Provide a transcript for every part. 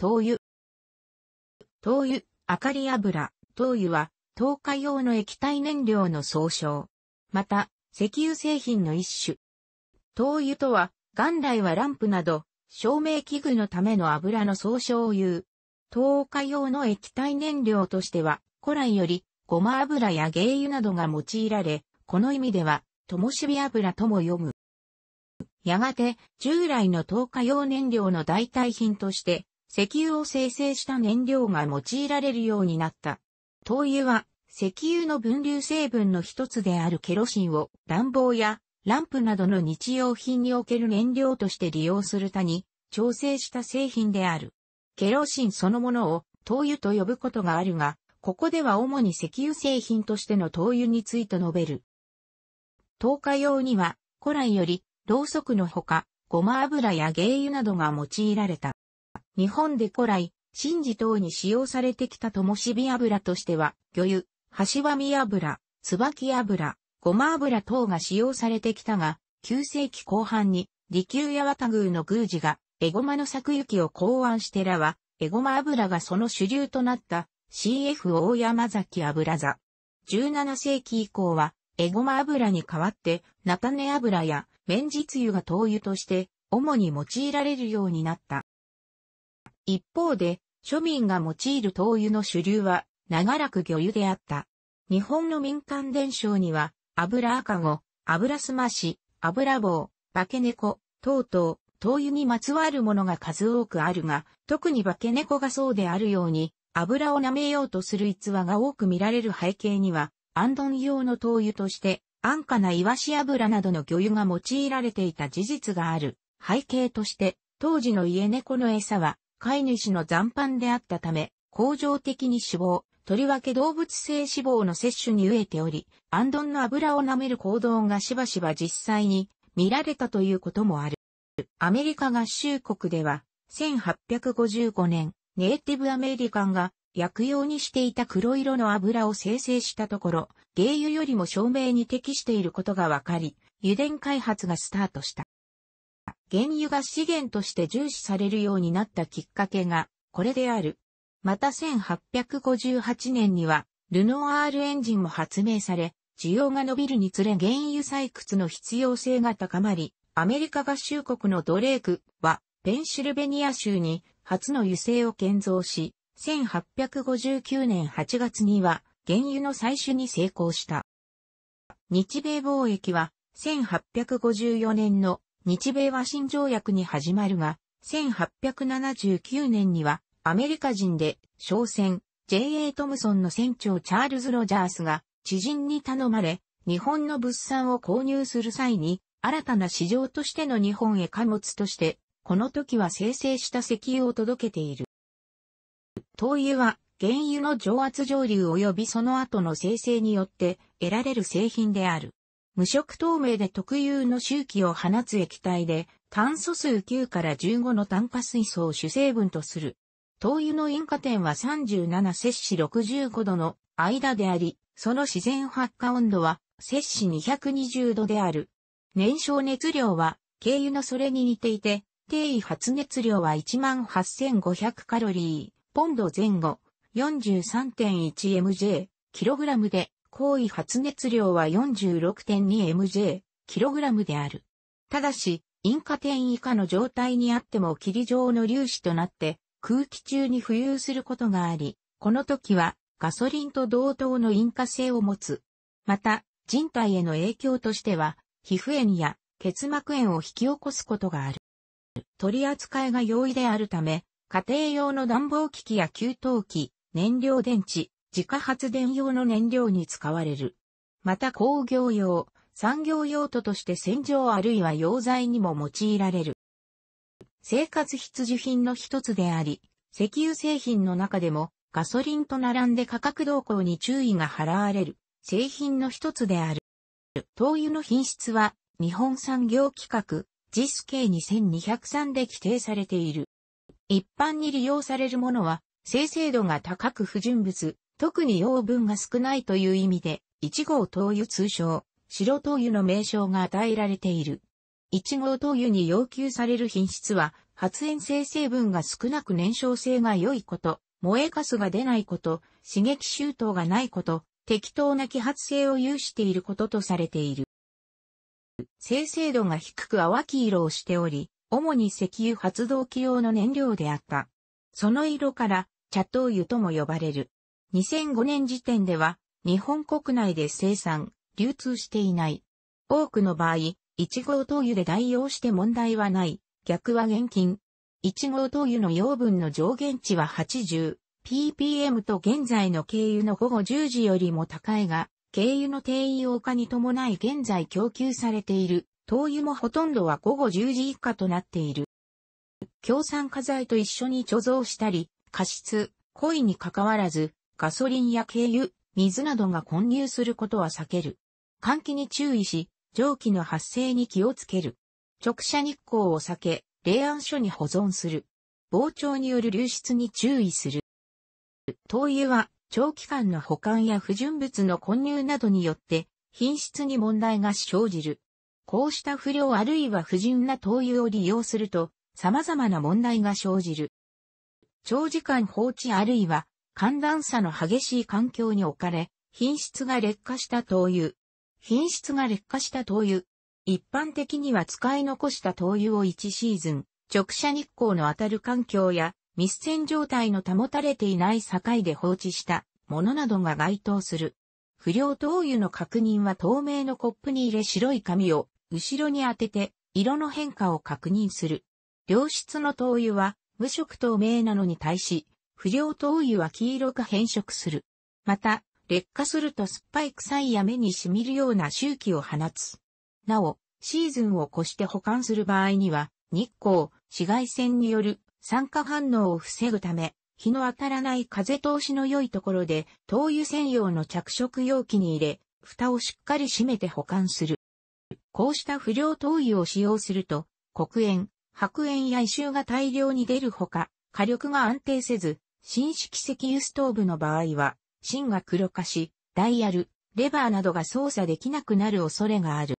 灯油。灯油、明かり油、灯油は、灯火用の液体燃料の総称。また、石油製品の一種。灯油とは、元来はランプなど、照明器具のための油の総称を言う。灯火用の液体燃料としては、古来より、ごま油や芸油などが用いられ、この意味では、灯火油とも読む。やがて、従来の灯火用燃料の代替品として、石油を生成した燃料が用いられるようになった。灯油は、石油の分流成分の一つであるケロシンを暖房やランプなどの日用品における燃料として利用する他に調整した製品である。ケロシンそのものを灯油と呼ぶことがあるが、ここでは主に石油製品としての灯油について述べる。灯火用には古来よりろうそくのほか、ごま油や原油などが用いられた。日本で古来、神事等に使用されてきた灯火油としては、魚油、橋わ油、椿油、ごま油等が使用されてきたが、9世紀後半に、利休や幡宮の宮司が、エゴマの作行を考案してらは、エゴマ油がその主流となった CF 大山崎油座。17世紀以降は、エゴマ油に代わって、菜種油や綿実油が灯油として、主に用いられるようになった。一方で、庶民が用いる灯油の主流は、長らく魚油であった。日本の民間伝承には、油赤子、油すまし、油棒、化け猫、等々、灯油にまつわるものが数多くあるが、特に化け猫がそうであるように、油を舐めようとする逸話が多く見られる背景には、安頓用の灯油として、安価なイワシ油などの魚油が用いられていた事実がある。背景として、当時の家猫の餌は、飼い主の残飯であったため、恒常的に死亡、とりわけ動物性脂肪の摂取に飢えており、アンドンの油を舐める行動がしばしば実際に見られたということもある。アメリカ合衆国では、1855年、ネイティブアメリカンが薬用にしていた黒色の油を生成したところ、原油よりも照明に適していることがわかり、油田開発がスタートした。原油が資源として重視されるようになったきっかけが、これである。また1858年には、ルノアールエンジンも発明され、需要が伸びるにつれ原油採掘の必要性が高まり、アメリカ合衆国のドレークは、ペンシルベニア州に初の油性を建造し、1859年8月には原油の採取に成功した。日米貿易は1854年の日米和親条約に始まるが、1879年にはアメリカ人で商船 J.A. トムソンの船長チャールズ・ロジャースが知人に頼まれ、日本の物産を購入する際に、新たな市場としての日本へ貨物として、この時は生成した石油を届けている。灯油は、原油の蒸圧上流及びその後の生成によって得られる製品である。無色透明で特有の周期を放つ液体で、炭素数9から15の炭化水素を主成分とする。灯油の引火点は37摂氏65度の間であり、その自然発火温度は摂氏220度である。燃焼熱量は、軽油のそれに似ていて、定位発熱量は18,500カロリー、ポンド前後、43.1mj、キログラムで、行為発熱量は 46.2mj/kg である。ただし、引火点以下の状態にあっても霧状の粒子となって空気中に浮遊することがあり、この時はガソリンと同等の引火性を持つ。また、人体への影響としては、皮膚炎や結膜炎を引き起こすことがある。取り扱いが容易であるため、家庭用の暖房機器や給湯器、燃料電池、自家発電用の燃料に使われる。また工業用、産業用途として洗浄あるいは溶剤にも用いられる。生活必需品の一つであり、石油製品の中でもガソリンと並んで価格動向に注意が払われる製品の一つである。灯油の品質は日本産業規格 JISK2203 で規定されている。一般に利用されるものは生成度が高く不純物、特に養分が少ないという意味で、1号灯油通称、白灯油の名称が与えられている。1号灯油に要求される品質は、発煙性成分が少なく燃焼性が良いこと、燃えかすが出ないこと、刺激周到がないこと、適当な揮発性を有していることとされている。生成度が低く淡黄色をしており、主に石油発動機用の燃料であった。その色から、茶灯油とも呼ばれる。2005年時点では、日本国内で生産、流通していない。多くの場合、1号灯油で代用して問題はない。逆は現金。1号灯油の養分の上限値は 80ppm と現在の軽油の午後10時よりも高いが、軽油の低用化に伴い現在供給されている灯油もほとんどは午後10時以下となっている。共産化剤と一緒に貯蔵したり、過失、故意に関わらず、ガソリンや軽油、水などが混入することは避ける。換気に注意し、蒸気の発生に気をつける。直射日光を避け、冷暗所に保存する。膨張による流出に注意する。灯油は長期間の保管や不純物の混入などによって品質に問題が生じる。こうした不良あるいは不純な灯油を利用すると様々な問題が生じる。長時間放置あるいは寒暖差の激しい環境に置かれ、品質が劣化した灯油。品質が劣化した灯油。一般的には使い残した灯油を1シーズン、直射日光の当たる環境や密栓状態の保たれていない境で放置したものなどが該当する。不良灯油の確認は透明のコップに入れ白い紙を後ろに当てて色の変化を確認する。良質の灯油は無色透明なのに対し不良灯油は黄色く変色する。また、劣化すると酸っぱい臭いや目に染みるような周期を放つ。なお、シーズンを越して保管する場合には、日光、紫外線による酸化反応を防ぐため、日の当たらない風通しの良いところで、灯油専用の着色容器に入れ、蓋をしっかり閉めて保管する。こうした不良灯油を使用すると、黒煙、白煙や異臭が大量に出るほか、火力が安定せず、新式石油ストーブの場合は、芯が黒化し、ダイヤル、レバーなどが操作できなくなる恐れがある。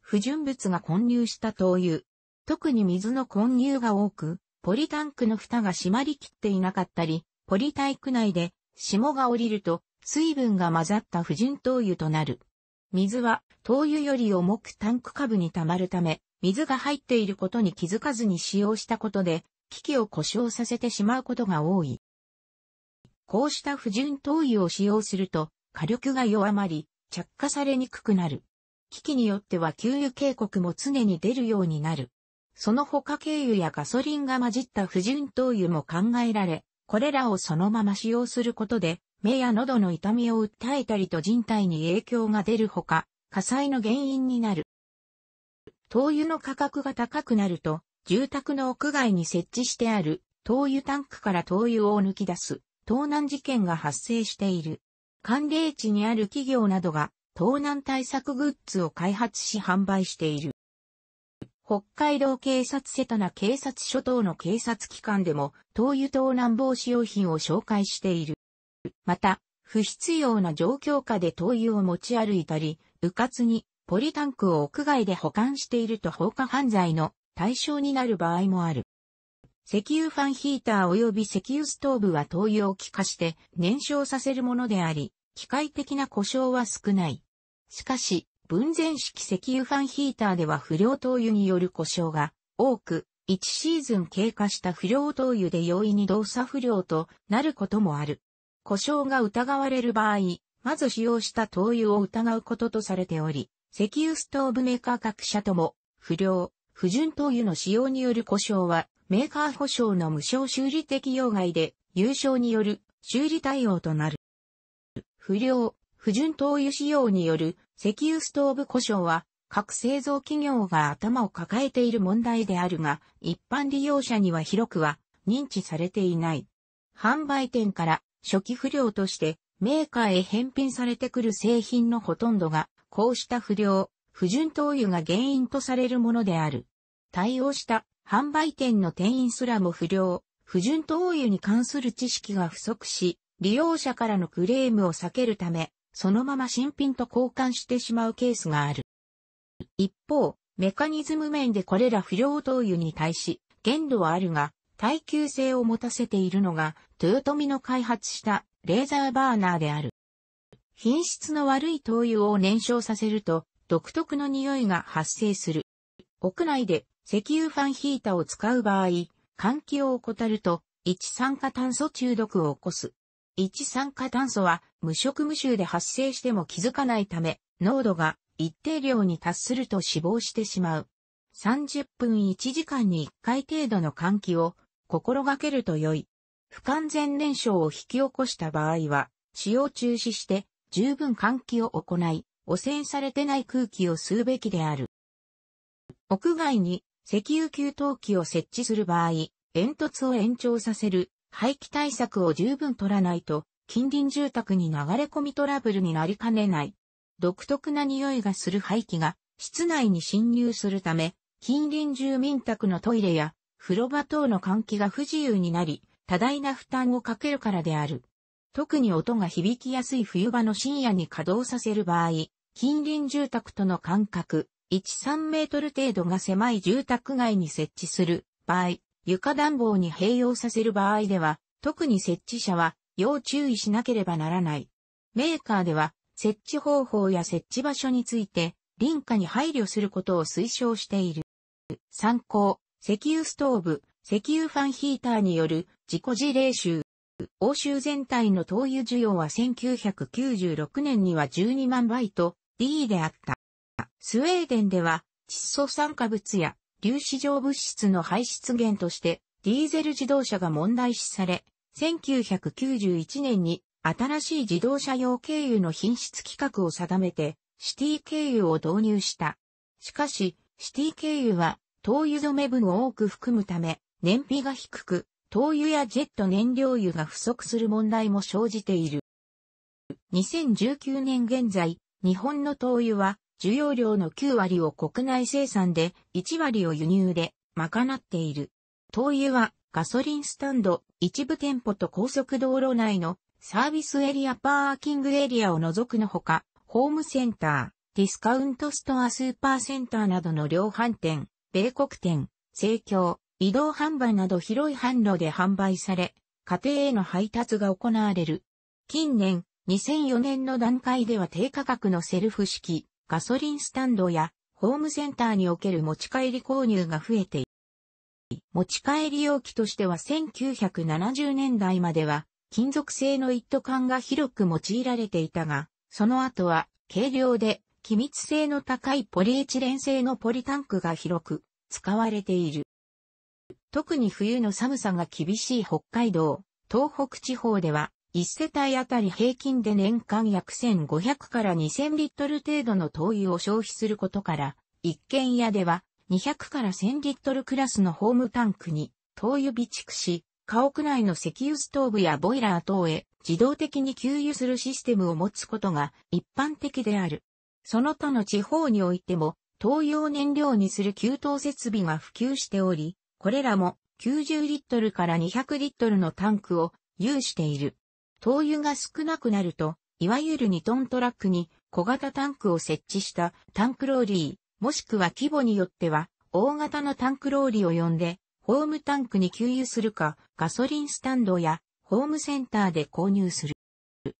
不純物が混入した灯油。特に水の混入が多く、ポリタンクの蓋が閉まりきっていなかったり、ポリタイク内で霜が降りると水分が混ざった不純灯油となる。水は灯油より重くタンク下部に溜まるため、水が入っていることに気づかずに使用したことで機器を故障させてしまうことが多い。こうした不純灯油を使用すると火力が弱まり着火されにくくなる。機器によっては給油警告も常に出るようになる。その他軽油やガソリンが混じった不純灯油も考えられ、これらをそのまま使用することで、目や喉の痛みを訴えたりと人体に影響が出るほか、火災の原因になる。灯油の価格が高くなると、住宅の屋外に設置してある灯油タンクから灯油を抜き出す盗難事件が発生している。寒冷地にある企業などが盗難対策グッズを開発し販売している。北海道警察セ戸ナ警察署等の警察機関でも灯油盗難防止用品を紹介している。また、不必要な状況下で灯油を持ち歩いたり、迂闊にポリタンクを屋外で保管していると放火犯罪の対象になる場合もある。石油ファンヒーター及び石油ストーブは灯油を気化して燃焼させるものであり、機械的な故障は少ない。しかし、分前式石油ファンヒーターでは不良灯油による故障が多く、1シーズン経過した不良灯油で容易に動作不良となることもある。故障が疑われる場合、まず使用した灯油を疑うこととされており、石油ストーブメーカー各社とも、不良、不純灯油の使用による故障は、メーカー保証の無償修理適用外で、有償による修理対応となる。不良、不純灯油使用による石油ストーブ故障は、各製造企業が頭を抱えている問題であるが、一般利用者には広くは認知されていない。販売店から初期不良としてメーカーへ返品されてくる製品のほとんどが、こうした不良、不純灯油が原因とされるものである。対応した販売店の店員すらも不良、不純灯油に関する知識が不足し、利用者からのクレームを避けるため、そのまま新品と交換してしまうケースがある。一方、メカニズム面でこれら不良灯油に対し、限度はあるが、耐久性を持たせているのが、豊臣の開発したレーザーバーナーである。品質の悪い灯油を燃焼させると、独特の匂いが発生する。屋内で石油ファンヒーターを使う場合、換気を怠ると、一酸化炭素中毒を起こす。一酸化炭素は無色無臭で発生しても気づかないため、濃度が一定量に達すると死亡してしまう。30分1時間に1回程度の換気を心がけると良い。不完全燃焼を引き起こした場合は、使用中止して十分換気を行い、汚染されてない空気を吸うべきである。屋外に石油給湯器を設置する場合、煙突を延長させる排気対策を十分取らないと、近隣住宅に流れ込みトラブルになりかねない。独特な匂いがする排気が室内に侵入するため、近隣住民宅のトイレや風呂場等の換気が不自由になり、多大な負担をかけるからである。特に音が響きやすい冬場の深夜に稼働させる場合、近隣住宅との間隔、1-3メートル程度が狭い住宅街に設置する場合、床暖房に併用させる場合では、特に設置者は要注意しなければならない。メーカーでは、設置方法や設置場所について、臨家に配慮することを推奨している。参考、石油ストーブ、石油ファンヒーターによる自己事例集。欧州全体の灯油需要は1996年には12万バイト D であった。スウェーデンでは、窒素酸化物や粒子状物質の排出源として、ディーゼル自動車が問題視され、1991年に新しい自動車用経由の品質規格を定めて、シティ経由を導入した。しかし、シティ経由は、灯油染め分を多く含むため、燃費が低く、灯油やジェット燃料油が不足する問題も生じている。2019年現在、日本の灯油は、需要量の9割を国内生産で、1割を輸入で賄っている。灯油は、ガソリンスタンド、一部店舗と高速道路内のサービスエリアパーキングエリアを除くのほか、ホームセンター、ディスカウントストアスーパーセンターなどの量販店、米国店、生協、移動販売など広い販路で販売され、家庭への配達が行われる。近年、2004年の段階では低価格のセルフ式、ガソリンスタンドや、ホームセンターにおける持ち帰り購入が増えている。持ち帰り容器としては1970年代までは、金属製の一斗缶が広く用いられていたが、その後は、軽量で、気密性の高いポリエチレン製のポリタンクが広く、使われている。特に冬の寒さが厳しい北海道、東北地方では、1世帯あたり平均で年間約1500から2000リットル程度の灯油を消費することから、一軒家では200から1000リットルクラスのホームタンクに灯油備蓄し、家屋内の石油ストーブやボイラー等へ自動的に給油するシステムを持つことが一般的である。その他の地方においても、灯油を燃料にする給湯設備が普及しており、これらも90リットルから200リットルのタンクを有している。灯油が少なくなると、いわゆる2トントラックに小型タンクを設置したタンクローリー、もしくは規模によっては大型のタンクローリーを呼んで、ホームタンクに給油するか、ガソリンスタンドやホームセンターで購入する。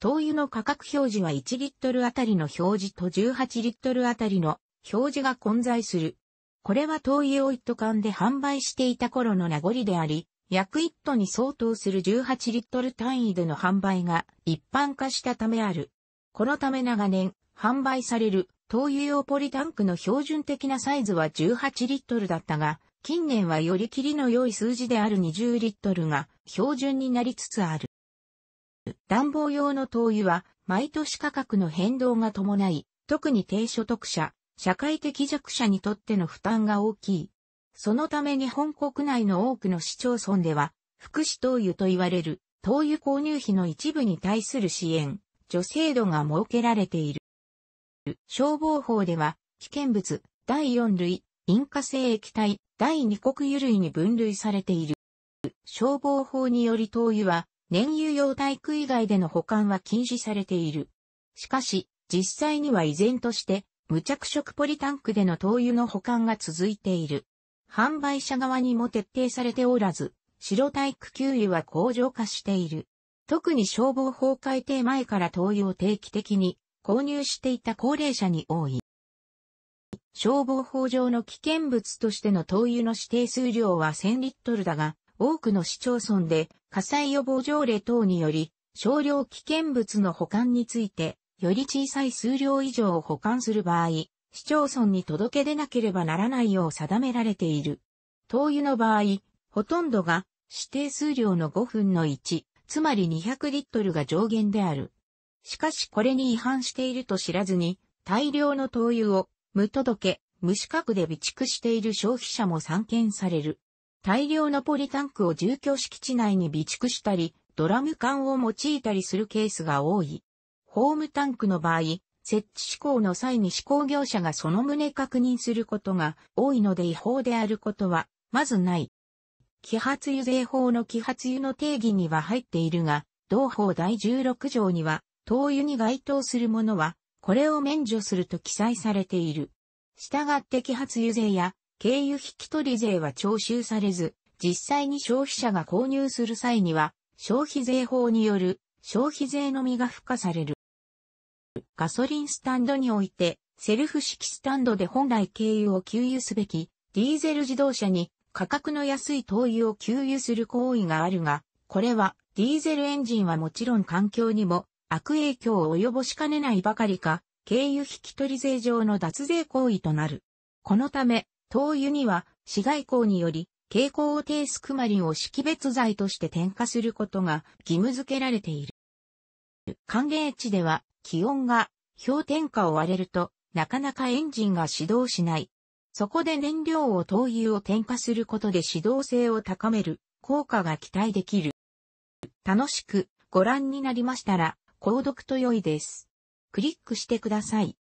灯油の価格表示は1リットルあたりの表示と18リットルあたりの表示が混在する。これは灯油を一斗缶で販売していた頃の名残であり、約1トンに相当する18リットル単位での販売が一般化したためある。このため長年販売される灯油用ポリタンクの標準的なサイズは18リットルだったが、近年はより切りの良い数字である20リットルが標準になりつつある。暖房用の灯油は毎年価格の変動が伴い、特に低所得者、社会的弱者にとっての負担が大きい。そのため日本国内の多くの市町村では、福祉灯油と言われる、灯油購入費の一部に対する支援、助成度が設けられている。消防法では、危険物、第4類、引火性液体、第2国油類に分類されている。消防法により灯油は、燃油用体育以外での保管は禁止されている。しかし、実際には依然として、無着色ポリタンクでの灯油の保管が続いている。販売者側にも徹底されておらず、白体育給油は向上化している。特に消防法改定前から灯油を定期的に購入していた高齢者に多い。消防法上の危険物としての灯油の指定数量は1000リットルだが、多くの市町村で火災予防条例等により、少量危険物の保管について、より小さい数量以上を保管する場合、市町村に届け出なければならないよう定められている。灯油の場合、ほとんどが指定数量の5分の1、つまり200リットルが上限である。しかしこれに違反していると知らずに、大量の灯油を無届け、無資格で備蓄している消費者も散見される。大量のポリタンクを住居敷地内に備蓄したり、ドラム缶を用いたりするケースが多い。ホームタンクの場合、設置施行の際に施行業者がその旨確認することが多いので違法であることは、まずない。揮発油税法の揮発油の定義には入っているが、同法第16条には、灯油に該当するものは、これを免除すると記載されている。したがって揮発油税や軽油引き取り税は徴収されず、実際に消費者が購入する際には、消費税法による消費税のみが付加される。ガソリンスタンドにおいて、セルフ式スタンドで本来軽油を給油すべき、ディーゼル自動車に価格の安い灯油を給油する行為があるが、これはディーゼルエンジンはもちろん環境にも悪影響を及ぼしかねないばかりか、軽油引き取り税上の脱税行為となる。このため、灯油には、市外光により、蛍光を低スクマリンを識別剤として添加することが義務付けられている。還元地では、気温が氷点下を割れると、なかなかエンジンが始動しない。そこで燃料を灯油を点火することで始動性を高める効果が期待できる。楽しくご覧になりましたら、購読と良いです。クリックしてください。